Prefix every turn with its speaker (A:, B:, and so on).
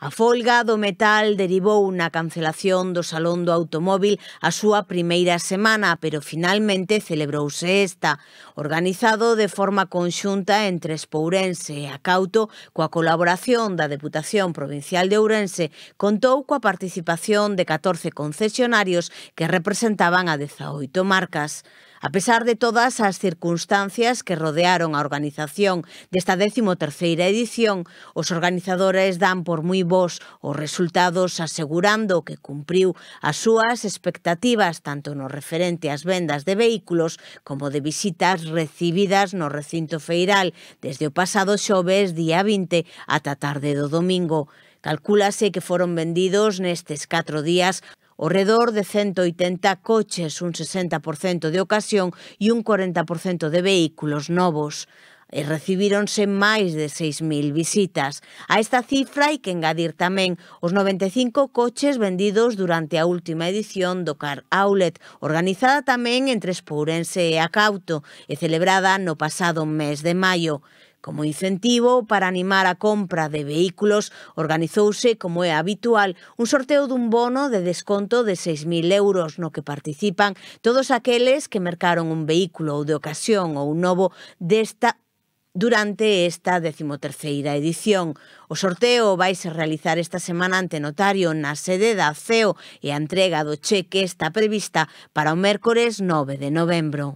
A: A folga do metal derivou na cancelación do Salón do Automóvil a súa primeira semana, pero finalmente celebrouse esta, organizado de forma conxunta entre Espourense e Acauto, coa colaboración da Deputación Provincial de Ourense, contou coa participación de 14 concesionarios que representaban a 18 marcas. A pesar de todas as circunstancias que rodearon a organización desta 13ª edición, os organizadores dan por moi vos os resultados asegurando que cumpriu as súas expectativas tanto no referente ás vendas de vehículos como de visitas recibidas no recinto feiral desde o pasado xoves día 20 ata tarde do domingo. Calcúlase que foron vendidos nestes 4 días o redor de 180 coches, un 60% de ocasión e un 40% de vehículos novos e recibironse máis de 6.000 visitas. A esta cifra hai que engadir tamén os 95 coches vendidos durante a última edición do Car Outlet, organizada tamén entre Espourense e Acauto e celebrada no pasado mes de maio. Como incentivo para animar a compra de vehículos, organizouse, como é habitual, un sorteo dun bono de desconto de 6.000 euros no que participan todos aqueles que mercaron un vehículo ou de ocasión ou novo desta durante esta 13ª edición. O sorteo vaise realizar esta semana ante notario na sede da CEO e a entrega do cheque está prevista para o mércores 9 de novembro.